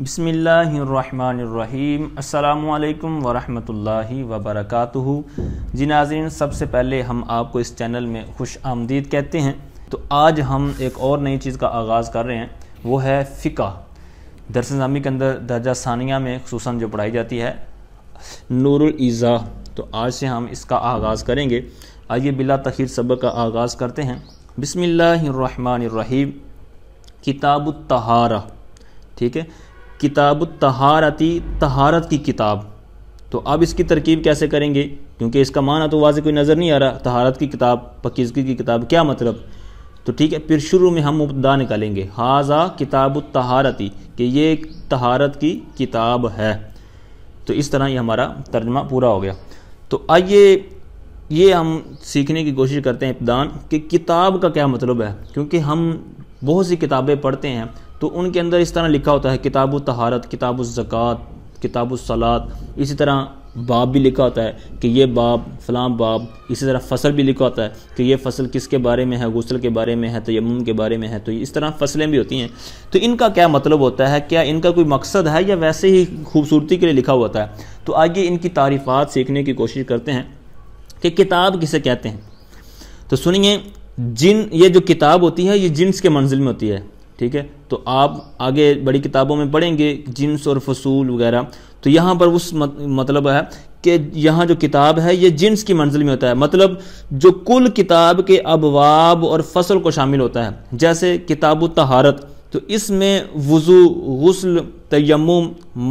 बसमीम् अल्लाम वरहमतुल्लाहि वबरकातुहु जी नाजरीन सबसे पहले हम आपको इस चैनल में खुश आमदीद कहते हैं तो आज हम एक और नई चीज़ का आगाज़ कर रहे हैं वो है फ़िका दरस नामी के अंदर दर्जा सानिया में खूस जो पढ़ाई जाती है नूरज़ा तो आज से हम इसका आगाज़ करेंगे आइए बिला तखीर सबक का आगाज़ करते हैं बसमीम किताब तहारा ठीक है किताब तहारती तहारत की किताब तो अब इसकी तरकीब कैसे करेंगे क्योंकि इसका माना तो वाज कोई नज़र नहीं आ रहा तहारत की किताब पकीजगी की किताब क्या मतलब तो ठीक है फिर शुरू में हम मुबदा निकालेंगे हाजा किताब तहारती कि ये तहारत की किताब है तो इस तरह ये हमारा तर्जमा पूरा हो गया तो आइए ये हम सीखने की कोशिश करते हैं इब्दान कि किताब का क्या मतलब है क्योंकि हम बहुत सी किताबें पढ़ते हैं तो उनके अंदर इस तरह लिखा होता है किताब तहारत किताब ज़क़़त किताब सलात इसी तरह बाब भी लिखा होता है कि ये बाब फलाम बाब इसी तरह फसल भी लिखा होता है कि ये फसल किसके बारे में है गसल के बारे में है तो यमुन के बारे में है तो इस तरह फसलें भी होती हैं तो इनका क्या मतलब होता है क्या इनका कोई मकसद है या वैसे ही खूबसूरती के लिए लिखा होता है तो आइए इनकी तारीफ़ात सीखने की कोशिश करते हैं कि किताब किसे कहते हैं तो सुनिए जिन ये जो किताब होती है ये जिन्स के मंजिल में होती है ठीक है तो आप आगे बड़ी किताबों में पढ़ेंगे जिन्स और फसूल वगैरह तो यहाँ पर उस मत, मतलब है कि यहाँ जो किताब है ये जिन्स की मंजिल में होता है मतलब जो कुल किताब के अबवाब और फसल को शामिल होता है जैसे किताब तहारत तो इसमें वज़ू गसल तयम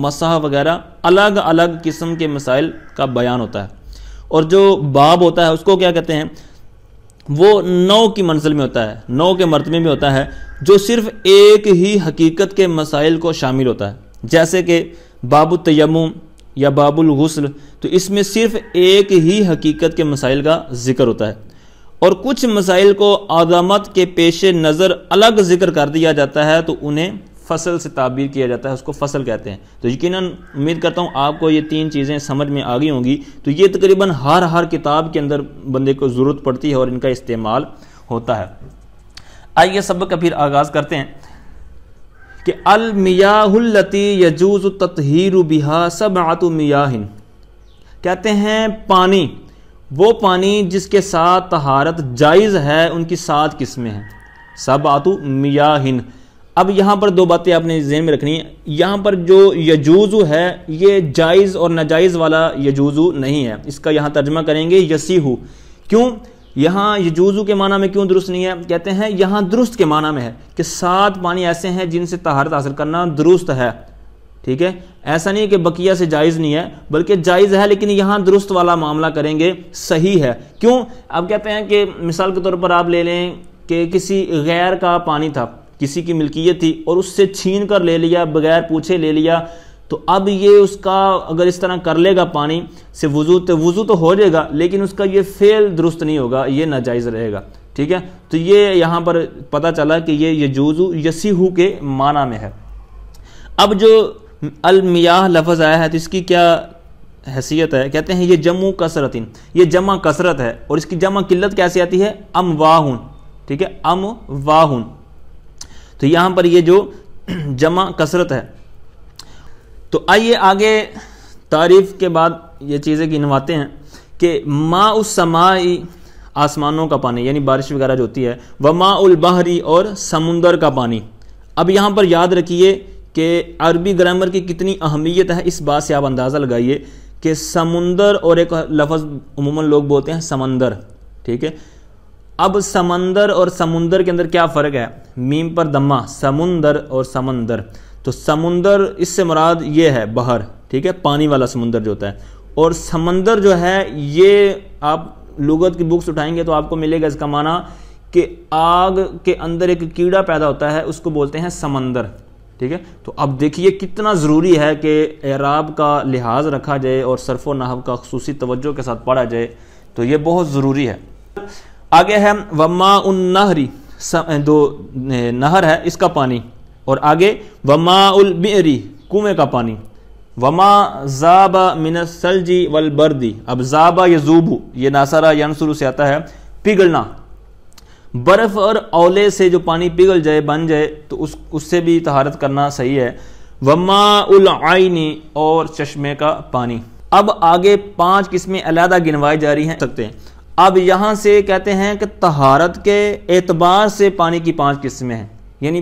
मसाह वगैरह अलग अलग किस्म के मसाइल का बयान होता है और जो बाब होता है उसको क्या कहते हैं वो नौ की मंजिल में होता है नौ के मरतबे में होता है जो सिर्फ एक ही हकीकत के मसाइल को शामिल होता है जैसे कि बाबुल तयम या बाबुल गसल तो इसमें सिर्फ एक ही हकीकत के मसाइल का जिक्र होता है और कुछ मसाइल को आदामत के पेश नज़र अलग जिक्र कर दिया जाता है तो उन्हें फसल से ताबीर किया जाता है उसको फसल कहते हैं तो यकीन उम्मीद करता हूँ आपको ये तीन चीज़ें समझ में आ गई होंगी तो ये तकरीबन हर हर किताब के अंदर बंदे को ज़रूरत पड़ती है और इनका इस्तेमाल होता है आइए सबक का फिर आगाज़ करते हैं कि अलमियाती यजूज़ ततहीर बिहा सब आतु मियाहिन कहते हैं पानी वो पानी जिसके साथ तहारत जायज़ है उनकी सात किस्में हैं सब आतु मियाहिन अब यहाँ पर दो बातें आपने जहन में रखनी है यहाँ पर जो यजूजू है ये जायज़ और नाजायज़ वाला यजूजू नहीं है इसका यहाँ तर्जमा करेंगे यसीहू क्यों यहाँ यजूजू के माना में क्यों दुरुस्त नहीं है कहते हैं यहाँ दुरुस्त के माना में है कि सात पानी ऐसे हैं जिनसे तहारत हासिल करना दुरुस्त है ठीक है ऐसा नहीं है कि बकिया से जायज़ नहीं है बल्कि जायज़ है लेकिन यहाँ दुरुस्त वाला मामला करेंगे सही है क्यों अब कहते हैं कि मिसाल के तौर पर आप ले लें कि किसी गैर का पानी था किसी की मिल्कियत थी और उससे छीन कर ले लिया बगैर पूछे ले लिया तो अब ये उसका अगर इस तरह कर लेगा पानी से वज़ू तो वज़ू तो हो जाएगा लेकिन उसका ये फेल दुरुस्त नहीं होगा ये नाजायज़ रहेगा ठीक है तो ये यहाँ पर पता चला कि ये यजूजू यसीहू के माना में है अब जो अलमियाह लफज आया है तो इसकी क्या हैसियत है कहते हैं ये जम्मू कसरतिन ये जमा कसरत है और इसकी जमा किल्लत कैसे आती है अम वाहन ठीक है अम वाहन तो यहां पर ये जो जमा कसरत है तो आइए आगे तारीफ के बाद ये चीज़ें गिनवाते हैं कि माँ उस समाई आसमानों का पानी यानी बारिश वगैरह जो होती है व माँ बहरी और समुंदर का पानी अब यहां पर याद रखिए कि अरबी ग्रामर की कितनी अहमियत है इस बात से आप अंदाज़ा लगाइए कि समुंदर और एक लफज उमूमन लोग बोलते हैं समंदर ठीक है अब समंदर और समुंदर के अंदर क्या फ़र्क है मीम पर दम्मा समुंदर और समंदर तो समुंदर इससे मुराद ये है बहर ठीक है पानी वाला समुंदर जो होता है और समंदर जो है ये आप लुगत की बुक्स उठाएंगे तो आपको मिलेगा इसका माना कि आग के अंदर एक कीड़ा पैदा होता है उसको बोलते हैं समंदर ठीक है तो अब देखिए कितना ज़रूरी है कि एराब का लिहाज रखा जाए और सरफो नहब का खसूसी तवज्जो के साथ पढ़ा जाए तो ये बहुत ज़रूरी है आगे है वमा उन नहरी जो नहर है इसका पानी और आगे वमा उल बेरी कुएं का पानी वमा जाबा मिनसलजी वल बर्दी अब जाबा ये जूबू ये नासारा यानसुरु से आता है पिघलना बर्फ़ और ओले से जो पानी पिघल जाए बन जाए तो उस उससे भी तहारत करना सही है वमा उल आईनी और चश्मे का पानी अब आगे पांच किस्में अलहदा गिनवाई जा रही हैं सकते हैं अब यहाँ से कहते हैं कि तहारत के एतबार से पानी की पांच किस्में हैं यानी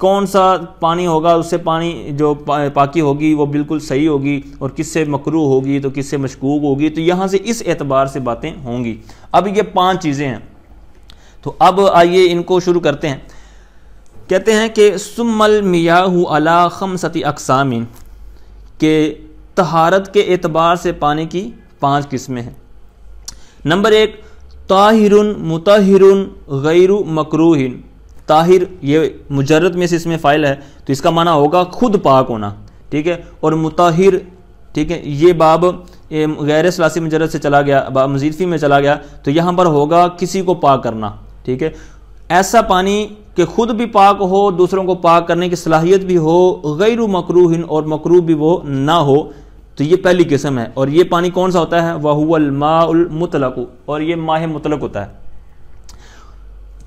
कौन सा पानी होगा उससे पानी जो पा, पाकी होगी वो बिल्कुल सही होगी और किससे मकरू होगी तो किससे मशकूक होगी तो यहाँ से इस एतबार से बातें होंगी अब ये पांच चीज़ें हैं तो अब आइए इनको शुरू करते हैं कहते हैं कि सुमल मियाहू अला खम सती अकसामिन के तहारत के एतबार से पानी की पांच किस्में हैं नंबर एक ताहिरुन मुताहिरुन गैर मकरूहिन ताहिर ये मुजरत में से इसमें फ़ाइल है तो इसका माना होगा खुद पाक होना ठीक है और मुताहिर ठीक है ये बाब गैर सलासी मुजरत से चला गया बाब मजीदफी में चला गया तो यहाँ पर होगा किसी को पाक करना ठीक है ऐसा पानी कि खुद भी पाक हो दूसरों को पाक करने की सलाहियत भी हो गैर मकरूहिन और मकरू भी वो ना हो तो ये पहली किस्म है और ये पानी कौन सा होता है माउल मुतलक और ये माह मुतलक होता है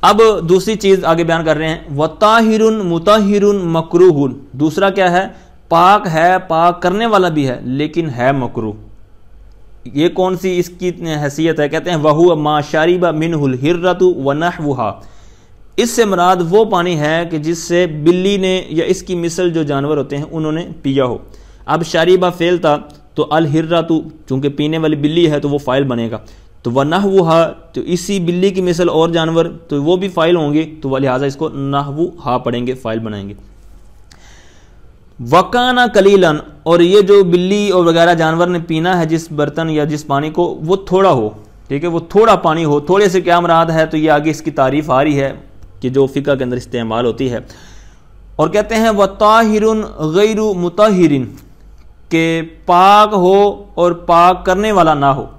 अब दूसरी चीज आगे बयान कर रहे हैं वताहिर मुताहिर मकरूह दूसरा क्या है पाक है पाक करने वाला भी है लेकिन है मकरू ये कौन सी इसकी हैसियत है कहते हैं वहू मा शारिबा मिनहुल व वनहवुहा इससे मराद वो पानी है कि जिससे बिल्ली ने या इसकी मिसल जो जानवर होते हैं उन्होंने पिया हो अब शरीबा फेल था तो अल हिर्रा तो चूँकि पीने वाली बिल्ली है तो वो फ़ाइल बनेगा तो हा तो इसी बिल्ली की मिसल और जानवर तो वो भी फ़ाइल होंगे तो वह लिहाजा इसको नहवु हा पढ़ेंगे फ़ाइल बनाएंगे वकाना कलीलन और ये जो बिल्ली और वगैरह जानवर ने पीना है जिस बर्तन या जिस पानी को वो थोड़ा हो ठीक है वो थोड़ा पानी हो थोड़े से क्या मराद है तो ये आगे इसकी तारीफ आ रही है कि जो फ़िका के अंदर इस्तेमाल होती है और कहते हैं वताहिर गैर मुताहिरिन कि पाक हो और पाक करने वाला ना हो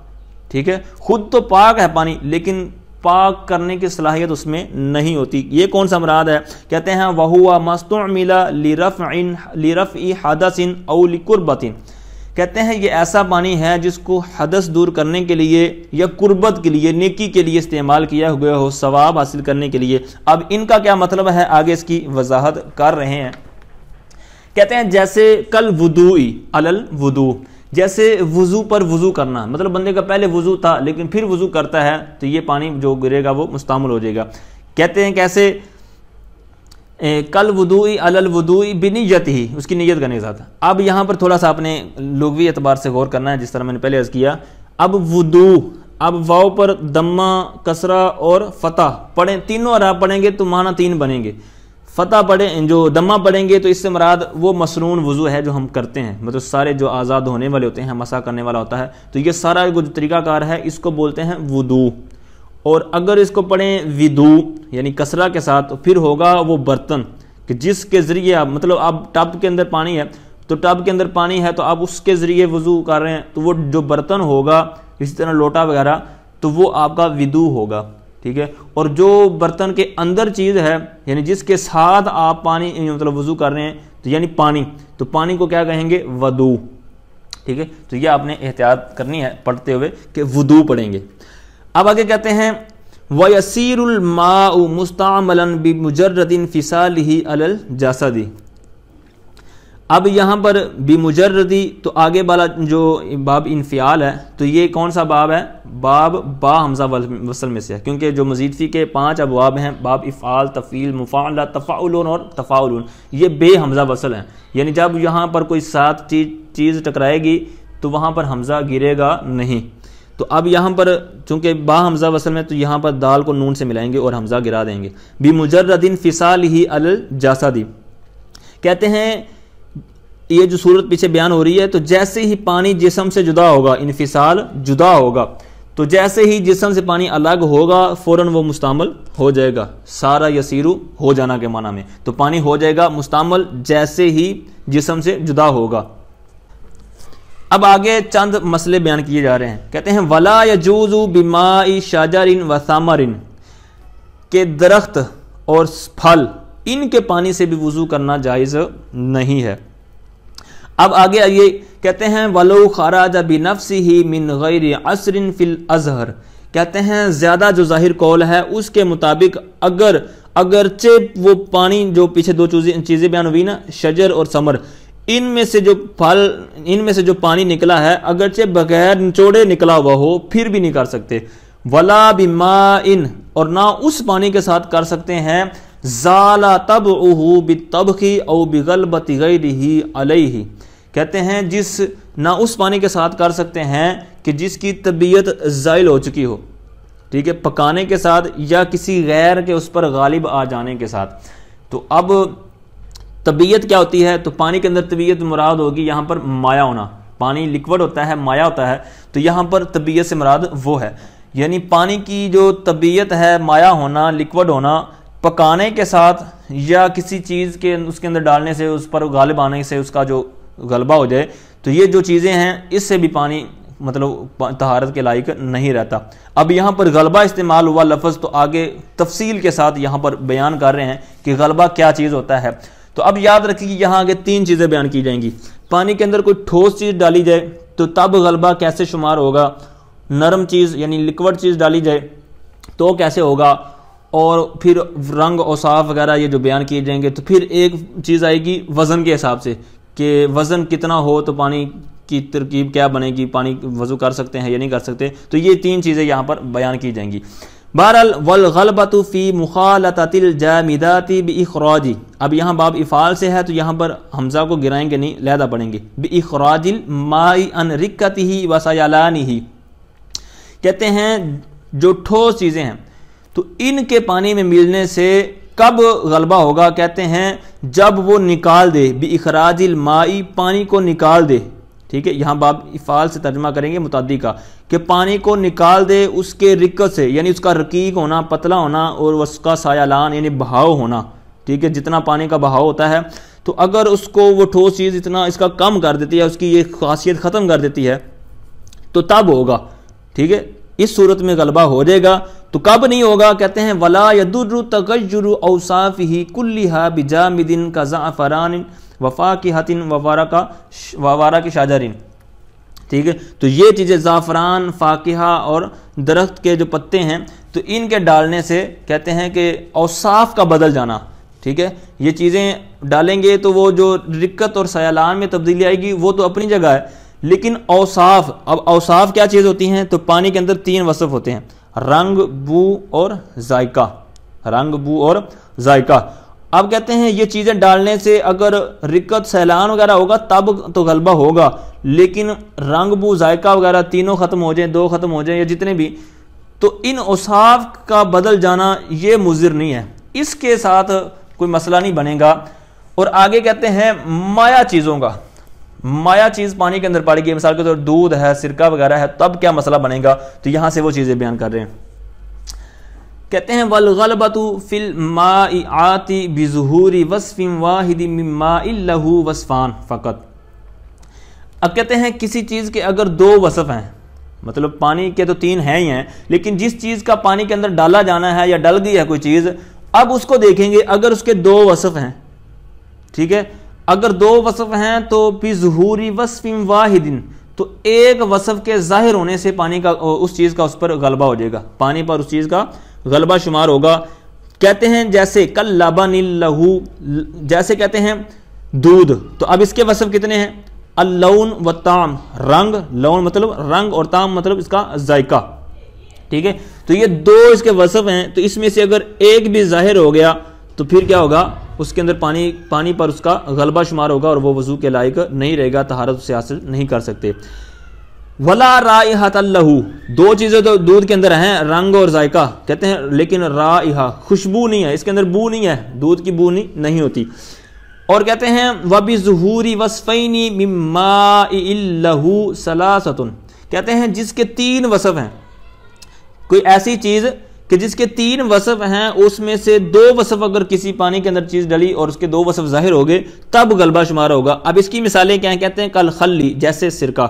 ठीक है खुद तो पाक है पानी लेकिन पाक करने की सलाहियत उसमें नहीं होती ये कौन सा मराद है कहते हैं वह हुआ मस्तु मिला लिरफ इन लिरफ ई इन औलिकुरबतिन कहते हैं ये ऐसा पानी है जिसको हदस दूर करने के लिए या कुर्बत के लिए नेकी के लिए इस्तेमाल किया हुआ हो सवाब हासिल करने के लिए अब इनका क्या मतलब है आगे इसकी वजाहत कर रहे हैं कहते हैं जैसे कल वदूई अलल वदू जैसे वजू पर वजू करना मतलब बंदे का पहले वजू था लेकिन फिर वजू करता है तो ये पानी जो गिरेगा वो मुस्तमल हो जाएगा कहते हैं कैसे ए, कल वदूई अलल बिनी बिनीयत ही उसकी नीयत करने के साथ अब यहाँ पर थोड़ा सा अपने लोगवी एतबार से गौर करना है जिस तरह मैंने पहले अर्ज किया अब वदू अब वाओ पर दम्मा कसरा और फतह पढ़ें तीनों अरब पढ़ेंगे तो माना तीन बनेंगे फ़तह पढ़े जो दमा पढ़ेंगे तो इससे मराद वो मसरून वज़ू है जो हम करते हैं मतलब सारे जो आज़ाद होने वाले होते हैं मसा करने वाला होता है तो ये सारा जो तरीक़ाकार है इसको बोलते हैं वदू और अगर इसको पढ़ें विदू यानी कसरा के साथ तो फिर होगा वो बर्तन कि जिसके ज़रिए आप मतलब आप टब के अंदर पानी है तो टब के अंदर पानी है तो आप उसके ज़रिए वज़ू कर रहे हैं तो वो जो बर्तन होगा इसी तरह लोटा वगैरह तो वो आपका विदू होगा ठीक है और जो बर्तन के अंदर चीज़ है यानी जिसके साथ आप पानी मतलब वजू कर रहे हैं तो यानी पानी तो पानी को क्या कहेंगे वदू ठीक है तो ये आपने एहतियात करनी है पढ़ते हुए कि वदू पढ़ेंगे अब आगे कहते हैं वसीरमाऊ मुस्तामलन बि मुजरदिन फ़िसाल ही अलल जासदी अब यहाँ पर मुजर्रदी तो आगे वाला जो बाब इनफियाल है तो ये कौन सा बाब है बाब बा हमजा वसल में से है क्योंकि जो मजीद फ़ी के पाँच अबवाब हैं बाब इफ़ाल तफ़ील मुफ़ाल तफ़ाउल और तफ़ाउल ये बे हमजा वसल हैं यानी जब यहाँ पर कोई सात चीज चीज़ टकराएगी तो वहाँ पर हमजा गिरेगा नहीं तो अब यहाँ पर चूंकि बा हमजा वसल में तो यहाँ पर दाल को नून से मिलाएंगे और हमजा गिरा देंगे बिमुजरदिन फ़िसाल ही अल जासादी कहते हैं ये जो सूरत पीछे बयान हो रही है तो जैसे ही पानी जिसम से जुदा होगा इनफिसाल जुदा होगा तो जैसे ही जिसम से पानी अलग होगा फौरन वो मुस्तमल हो जाएगा सारा यसीरू हो जाना के माना में तो पानी हो जाएगा मुस्तमल जैसे ही जिसम से जुदा होगा अब आगे चंद मसले बयान किए जा रहे हैं कहते हैं वला यजूजू बिमाई शाजरिन व सामरिन के दरख्त और फल इनके पानी से भी वज़ू करना जायज़ नहीं है अब आगे आइए कहते हैं वलो खराज नफसी ही मिन गैर असरिन फिल अजहर कहते हैं ज़्यादा जो जाहिर कौल है उसके मुताबिक अगर अगरचे वो पानी जो पीछे दो चीज़ें बयान हुई ना शजर और समर इनमें से जो फल इनमें से जो पानी निकला है अगरचे बगैर निचोड़े निकला हुआ हो फिर भी नहीं कर सकते वला भी मा इन और ना उस पानी के साथ कर सकते हैं जाला तब ऊहू बितबकी और बिगल रही अलई कहते हैं जिस ना उस पानी के साथ कर सकते हैं कि जिसकी तबीयत ज़ाइल हो चुकी हो ठीक है पकाने के साथ या किसी गैर के उस पर गालिब आ जाने के साथ तो अब तबीयत क्या होती है तो पानी के अंदर तबीयत मुराद होगी यहाँ पर माया होना पानी लिक्विड होता है माया होता है तो यहाँ पर तबीयत से मुराद वो है यानी पानी की जो तबीयत है माया होना लिक्विड होना पकाने के साथ या किसी चीज़ के उसके अंदर डालने से उस पर गालिब आने से उसका जो गलबा हो जाए तो ये जो चीज़ें हैं इससे भी पानी मतलब तहारत के लायक नहीं रहता अब यहाँ पर गलबा इस्तेमाल हुआ लफ्ज़ तो आगे तफसील के साथ यहाँ पर बयान कर रहे हैं कि गलबा क्या चीज़ होता है तो अब याद रखिए यहाँ आगे तीन चीज़ें बयान की जाएंगी पानी के अंदर कोई ठोस चीज़ डाली जाए तो तब गलबा कैसे शुमार होगा नरम चीज़ यानी लिक्विड चीज़ डाली जाए तो कैसे होगा और फिर रंग और साफ वगैरह ये जो बयान किए जाएंगे तो फिर एक चीज़ आएगी वज़न के हिसाब से कि वज़न कितना हो तो पानी की तरकीब क्या बनेगी पानी वज़ू कर सकते हैं या नहीं कर सकते तो ये तीन चीज़ें यहाँ पर बयान की जाएंगी बहरअल वलगलबतफ़ी मुखालतिल जामिदाती बखराजी अब यहाँ बाब इफ़ाल से है तो यहाँ पर हमजा को गिराएंगे नहीं लहदा पड़ेंगे बखराजिल माई अन रिक्कत ही वसायालानी ही कहते हैं जो ठोस चीज़ें हैं तो इनके पानी में मिलने से कब गलबा होगा कहते हैं जब वो निकाल दे बी अखराजिल माई पानी को निकाल दे ठीक है यहाँ बाप इफ़ाल से तर्जमा करेंगे मुतादी का कि पानी को निकाल दे उसके रिकत से यानी उसका रकीक होना पतला होना और उसका सायालान यानी बहाव होना ठीक है जितना पानी का बहाव होता है तो अगर उसको वो ठोस चीज़ इतना इसका कम कर देती है उसकी ये खासियत ख़त्म कर देती है तो तब होगा ठीक है इस सूरत में गलबा हो जाएगा तो कब नहीं होगा कहते हैं वला यदुर तकजुर अवसाफ ही कुल्लिहा बिजामिदिन कज़ाफ़रान वफ़ा की हतिन ववारा का ववारा की शाजरिन ठीक है तो ये चीज़ें ज़ाफ़रान फ़ाकिहा और दरख्त के जो पत्ते हैं तो इनके डालने से कहते हैं कि औसाफ का बदल जाना ठीक है ये चीज़ें डालेंगे तो वो जो रिक्कत और सयालान में तब्दीली आएगी वो तो अपनी जगह है लेकिन औसाफ अब औसाफ क्या चीज़ होती हैं तो पानी के अंदर तीन वसफ़ होते हैं रंग बू और जायका रंग बू और जायका अब कहते हैं ये चीज़ें डालने से अगर रिक्कत सैलान वगैरह होगा तब तो गलबा होगा लेकिन रंग बू जायका वगैरह तीनों ख़त्म हो जाए दो ख़त्म हो जाए या जितने भी तो इन उसाफ का बदल जाना ये मुजिर नहीं है इसके साथ कोई मसला नहीं बनेगा और आगे कहते हैं माया चीज़ों का माया चीज पानी के अंदर गई मिसाल के तौर तो दूध है सिरका वगैरह है तब क्या मसला बनेगा तो यहां से वो चीजें बयान कर रहे हैं कहते हैं वल गलबतु फिल माआति बिजहूरी वसफिम वाहिदी लहू वसफान फ़कत अब कहते हैं किसी चीज़ के अगर दो वसफ़ हैं मतलब पानी के तो तीन हैं ही हैं लेकिन जिस चीज़ का पानी के अंदर डाला जाना है या डल गई है कोई चीज़ अब उसको देखेंगे अगर उसके दो वसफ़ हैं ठीक है अगर दो वसफ़ हैं तो भी जहूरी वसफ़िम वाहिदिन तो एक वसफ़ के ज़ाहिर होने से पानी का उस चीज़ का उस पर गलबा हो जाएगा पानी पर उस चीज़ का गलबा शुमार होगा कहते हैं जैसे कल लबन लहू जैसे कहते हैं दूध तो अब इसके वसफ़ कितने हैं अल्लौन व ताम रंग लौन मतलब रंग और ताम मतलब इसका जायका ठीक है तो ये दो इसके वसफ़ हैं तो इसमें से अगर एक भी ज़ाहिर हो गया तो फिर क्या होगा उसके अंदर पानी पानी पर उसका गलबा शुमार होगा और वो वजू के लायक नहीं रहेगा तहारत उसे हासिल नहीं कर सकते वला रायहतलहू दो चीज़ें तो दूध के अंदर हैं रंग और जायका कहते हैं लेकिन रायहा खुशबू नहीं है इसके अंदर बू नहीं है दूध की बू नहीं, नहीं होती और कहते हैं वबी जहूरी वसफ़ैनी ममाहू सलासतन कहते हैं जिसके तीन वसफ़ हैं कोई ऐसी चीज़ कि जिसके तीन वसफ हैं उसमें से दो वसफ अगर किसी पानी के अंदर चीज डली और उसके दो वसफ जाहिर हो गए तब गलबा शुमार होगा अब इसकी मिसालें क्या कहते हैं कल खल्ली जैसे सिरका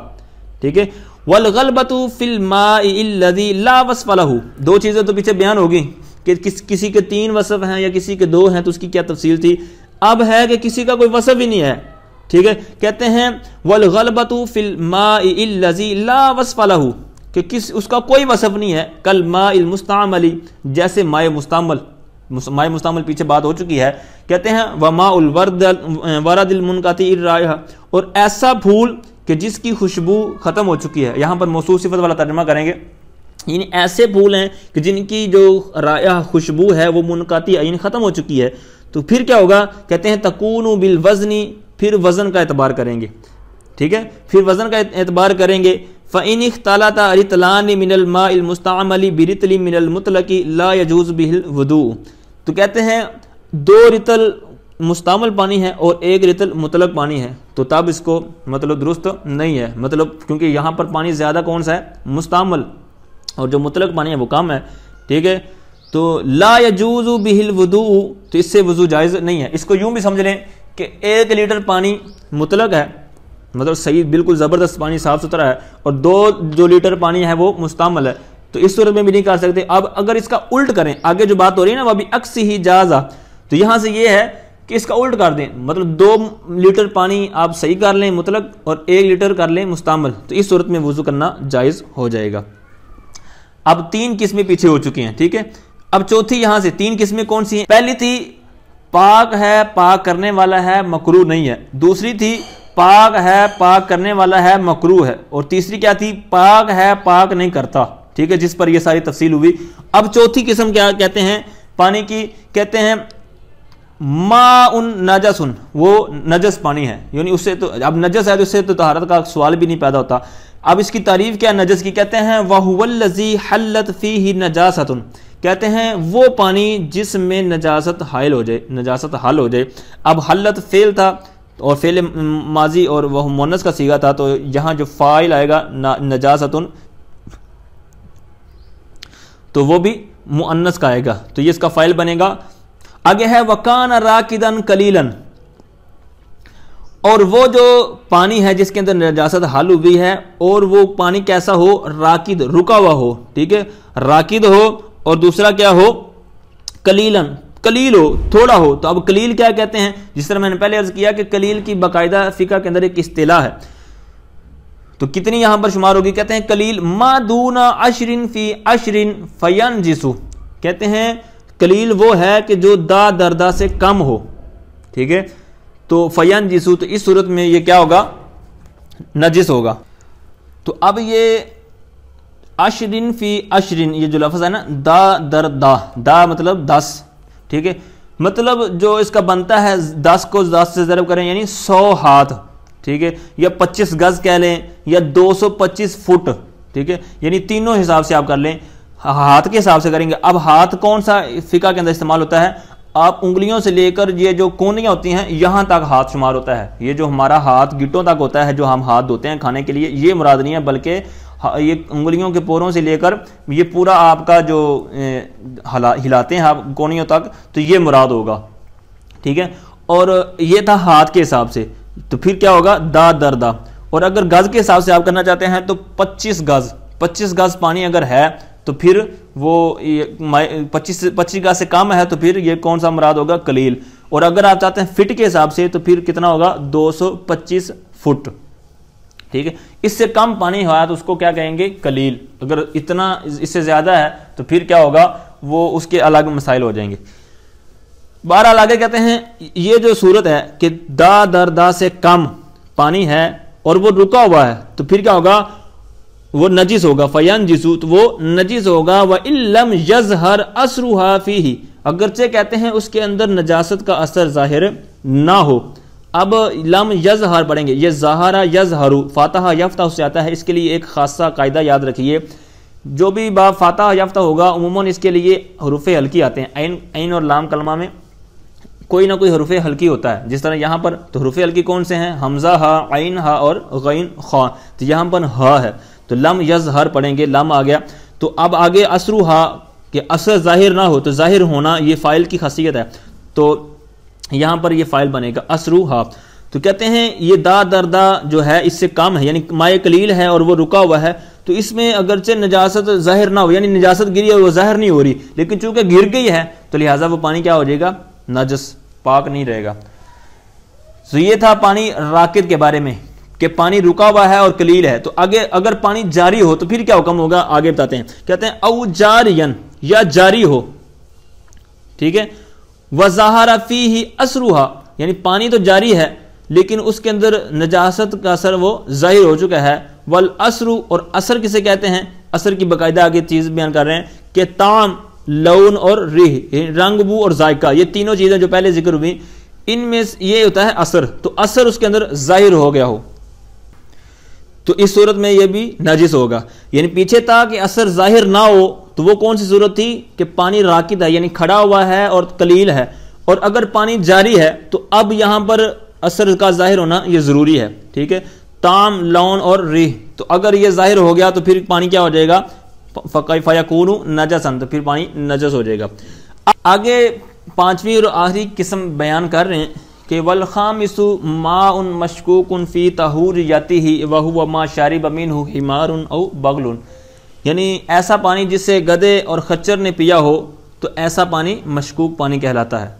ठीक है वल गलबतु फिल मादी ला वसफलहू दो चीजें तो पीछे बयान होगी कि किस किसी के तीन वसफ हैं या किसी के दो हैं तो उसकी क्या तफसील थी अब है कि किसी का कोई वसफ ही नहीं है ठीक है कहते हैं वल गलबतु फिल माजी ला वसफलहू कि किस उसका कोई वसफ नहीं है कल माइल अली जैसे माए मुस्तमल माए मुस्तमल पीछे बात हो चुकी है कहते हैं वमा उल वर्द राय और ऐसा फूल कि जिसकी खुशबू ख़त्म हो चुकी है यहाँ पर मौसू सिफत वाला तर्जमा करेंगे यानी ऐसे फूल हैं कि जिनकी जो राया खुशबू है वो मुनकाती आइन ख़त्म हो चुकी है तो फिर क्या होगा कहते हैं तकून बिल वज़नी फिर वज़न का एतबार करेंगे ठीक है फिर वज़न का एतबार करेंगे फ़ैन तो कहते हैं दो रितल मुस्तामल पानी है और एक रितल मुतलक पानी है तो तब इसको मतलब दुरुस्त नहीं है मतलब क्योंकि यहाँ पर पानी ज़्यादा कौन सा है मुस्तामल और जो मुतलक पानी है वो कम है ठीक है तो ला यजूजू बिहिल वदू तो इससे वजू जायज़ नहीं है इसको यूँ भी समझ लें कि एक लीटर पानी मुतलक है मतलब सही बिल्कुल ज़बरदस्त पानी साफ़ सुथरा है और दो जो लीटर पानी है वो मुस्तमल है तो इस सूरत में भी नहीं कर सकते अब अगर इसका उल्ट करें आगे जो बात हो रही है ना वह अभी अक्स ही जाजा तो यहाँ से ये है कि इसका उल्ट कर दें मतलब दो लीटर पानी आप सही कर लें मतलब और एक लीटर कर लें मुस्तमल तो इस सूरत में वजू करना जायज़ हो जाएगा अब तीन किस्में पीछे हो चुकी हैं ठीक है अब चौथी यहाँ से तीन किस्में कौन सी हैं पहली थी पाक है पाक करने वाला है मकरू नहीं है दूसरी थी पाक है पाक करने वाला है मकरू है और तीसरी क्या थी पाक है पाक नहीं करता ठीक है जिस पर यह सारी तफसील हुई अब चौथी किस्म क्या कहते हैं पानी की कहते हैं मा उन उन वो नजस पानी है यानी उससे तो अब नजस है तो उससे तो तहारत का सवाल भी नहीं पैदा होता अब इसकी तारीफ क्या नजस की कहते हैं वाहुवल्लजी हल्लत फी ही नजासतुन कहते हैं वो पानी जिसमें नजासत हायल हो जाए नजासत हल हो जाए अब हल्लत फेल था और फेल माजी और वह मोनस का सीगा था तो यहाँ जो फ़ाइल आएगा नजाजत तो वो भी मुअन्नस का आएगा तो ये इसका फ़ाइल बनेगा आगे है वकान राकिदन कलीलन और वो जो पानी है जिसके अंदर नजासत हाल हुई है और वो पानी कैसा हो राकिद रुका हुआ हो ठीक है राकिद हो और दूसरा क्या हो कलीलन कलील हो थोड़ा हो तो अब कलील क्या कहते हैं जिस तरह मैंने पहले अर्ज किया कि कलील की बाकायदा फ़िका के अंदर एक इस्तेला है तो कितनी यहां पर शुमार होगी कहते हैं कलील मादूना अशरिन फी अशरिन फयन जिसु कहते हैं कलील वो है कि जो दा दर्दा से कम हो ठीक है तो फयन जिसु तो इस सूरत में ये क्या होगा नजिस होगा तो अब ये अशरिन फी अशरिन ये जो लफ्ज़ है ना दा दर दा दा मतलब दस ठीक है मतलब जो इसका बनता है दस को दस से ज़रब करें यानी सौ हाथ ठीक है या पच्चीस गज कह लें या दो सौ पच्चीस फुट ठीक है यानी तीनों हिसाब से आप कर लें हाथ के हिसाब से करेंगे अब हाथ कौन सा फ़िका के अंदर इस्तेमाल होता है आप उंगलियों से लेकर ये जो कोनियां होती हैं यहां तक हाथ शुमार होता है ये जो हमारा हाथ गिटों तक होता है जो हम हाथ धोते हैं खाने के लिए ये मुराद नहीं है बल्कि हाँ, ये उंगलियों के पोरों से लेकर ये पूरा आपका जो हला हिलाते हैं आप कोनियों तक तो ये मुराद होगा ठीक है और ये था हाथ के हिसाब से तो फिर क्या होगा दा दर दा और अगर गज़ के हिसाब से आप करना चाहते हैं तो 25 गज़ 25 गज़ पानी अगर है तो फिर वो पच्चीस पच्चीस गज़ से कम है तो फिर ये कौन सा मुराद होगा कलील और अगर आप चाहते हैं फिट के हिसाब से तो फिर कितना होगा 225 फुट ठीक है इससे कम पानी हुआ तो उसको क्या कहेंगे कलील अगर इतना इससे ज़्यादा है तो फिर क्या होगा वो उसके अलग मसाइल हो जाएंगे बारह आगे कहते हैं ये जो सूरत है कि दा दर दा से कम पानी है और वो रुका हुआ है तो फिर क्या होगा वो नजीस होगा फयान जिसू तो वो नजीस होगा वह इलम यजहर हाफी ही अगरचे कहते हैं उसके अंदर नजासत का असर जाहिर ना हो अब लम यजहर पढ़ेंगे ये जहारा यजहरू फातह यफ्ता उससे आता है इसके लिए एक खासा कायदा याद रखिए जो भी बा फातह याफ्ता होगा अमूमन इसके लिए हरूफ हल्की आते हैं ऐन ऐन और लाम कलमा में कोई ना कोई हरूफ हल्की होता है जिस तरह यहाँ पर तो हरूफ हल्की कौन से हैं हमजा हा आइन हा और गैन खा तो यहाँ पर हा है तो लम यज हर पढ़ेंगे लम आ गया तो अब आगे असरू हा कि असर जाहिर ना हो तो जाहिर होना ये फ़ाइल की खासियत है तो यहां पर ये फाइल बनेगा असरूहा तो कहते हैं ये दा दरदा जो है इससे कम है यानी माए कलील है और वो रुका हुआ है तो इसमें अगरचे नजासत ज़ाहिर ना हो यानी नजासत गिरी है वो ज़ाहिर नहीं हो रही लेकिन चूंकि गिर गई है तो लिहाजा वो पानी क्या हो जाएगा नजस पाक नहीं रहेगा तो ये था पानी राकेत के बारे में कि पानी रुका हुआ है और कलील है तो आगे अगर पानी जारी हो तो फिर क्या हुक्म होगा आगे बताते हैं कहते हैं औ जारियन या जारी हो ठीक है वजहरा फी ही असरूहा यानी पानी तो जारी है लेकिन उसके अंदर नजासत का असर वो जाहिर हो चुका है वल असरू और असर किसे कहते हैं असर की बाकायदा आगे चीज़ बयान कर रहे हैं कि ताम लौन और रिह रंग बू और जायका ये तीनों चीज़ें जो पहले जिक्र हुई इनमें ये होता है असर तो असर उसके अंदर जाहिर हो गया हो तो इस सूरत में यह भी नाजिस होगा यानी पीछे था कि असर जाहिर ना हो तो वो कौन सी सूरत थी कि पानी राकिद है यानी खड़ा हुआ है और कलील है और अगर पानी जारी है तो अब यहां पर असर का जाहिर होना ये ज़रूरी है ठीक है ताम लौन और रीह तो अगर ये जाहिर हो गया तो फिर पानी क्या हो जाएगा फ़काई फ़याकून नजसन तो फिर पानी नजस हो जाएगा आगे पांचवी और आखिरी किस्म बयान कर रहे हैं कि वलखाम इसु मा उन मशकूक उन फ़ी तहूर याती ही वह मा शारिब अमीन हु हिमार उन बगल यानी ऐसा पानी जिसे गधे और खच्चर ने पिया हो तो ऐसा पानी मशकूक पानी कहलाता है